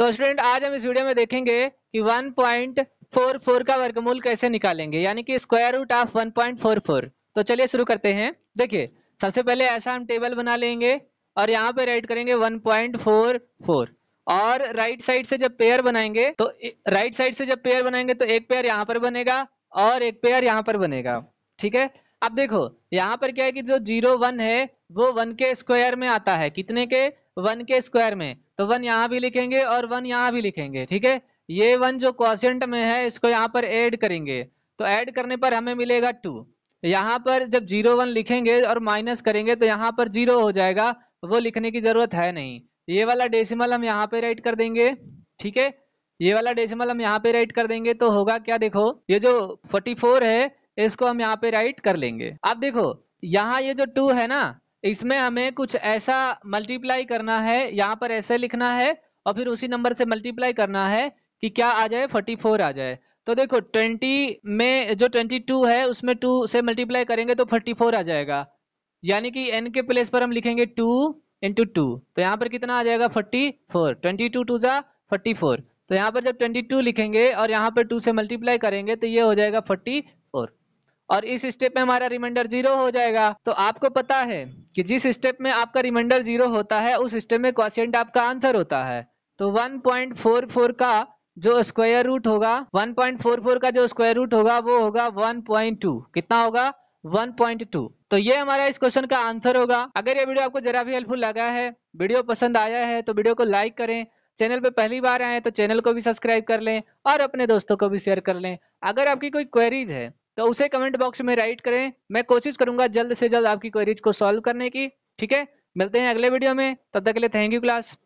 तो स्टूडेंट आज हम इस वीडियो में देखेंगे कि 1.44 का वर्गमूल कैसे निकालेंगे यानी कि स्क्वायर रूट ऑफ 1.44 तो चलिए शुरू करते हैं देखिए सबसे पहले ऐसा हम टेबल बना लेंगे और यहाँ पे राइट करेंगे 1.44 और राइट साइड से जब पेयर बनाएंगे तो राइट साइड से जब पेयर बनाएंगे तो एक पेयर यहाँ पर बनेगा और एक पेयर यहाँ पर बनेगा ठीक है अब देखो यहाँ पर क्या है कि जो जीरो वन है वो वन के स्क्वायर में आता है कितने के वन के स्क्वायर में तो वन यहाँ भी लिखेंगे और वन यहाँ भी लिखेंगे ठीक है ये वन जो क्वेश्चेंट में है इसको यहाँ पर ऐड करेंगे तो ऐड करने पर हमें मिलेगा टू यहाँ पर जब जीरो वन लिखेंगे और माइनस करेंगे तो यहाँ पर जीरो हो जाएगा वो लिखने की जरूरत है नहीं ये वाला डेसिमल हम यहाँ पे राइट कर देंगे ठीक है ये वाला डेसिमल हम यहाँ पे राइट कर देंगे तो होगा क्या देखो ये जो फोर है इसको हम यहाँ पे राइट कर लेंगे अब देखो यहाँ ये जो टू है ना इसमें हमें कुछ ऐसा मल्टीप्लाई करना है यहाँ पर ऐसे लिखना है और फिर उसी नंबर से मल्टीप्लाई करना है कि क्या आ जाए 44 आ जाए तो देखो 20 में जो 22 है उसमें 2 से मल्टीप्लाई करेंगे तो 44 आ जाएगा यानी कि n के प्लेस पर हम लिखेंगे 2 इंटू टू तो यहाँ पर कितना आ जाएगा 44 22 टू टू जा फोर तो यहाँ पर जब 22 लिखेंगे और यहाँ पर 2 से मल्टीप्लाई करेंगे तो ये हो जाएगा 44 और इस स्टेप में हमारा रिमाइंडर जीरो हो जाएगा तो आपको पता है कि जिस स्टेप में आपका रिमाइंडर जीरो होता है उस स्टेप में क्वेश्चन आपका आंसर होता है तो 1.44 का जो स्क्वायर रूट होगा 1.44 का जो स्क्वायर रूट होगा वो होगा 1.2 कितना होगा 1.2 तो ये हमारा इस क्वेश्चन का आंसर होगा अगर ये वीडियो आपको जरा भी हेल्पफुल लगा है वीडियो पसंद आया है तो वीडियो को लाइक करें चैनल पे पहली बार आए तो चैनल को भी सब्सक्राइब कर लें और अपने दोस्तों को भी शेयर कर लें अगर आपकी कोई क्वेरीज है तो उसे कमेंट बॉक्स में राइट करें मैं कोशिश करूंगा जल्द से जल्द आपकी क्वेरीज को सॉल्व करने की ठीक है मिलते हैं अगले वीडियो में तब तक के लिए थैंक यू क्लास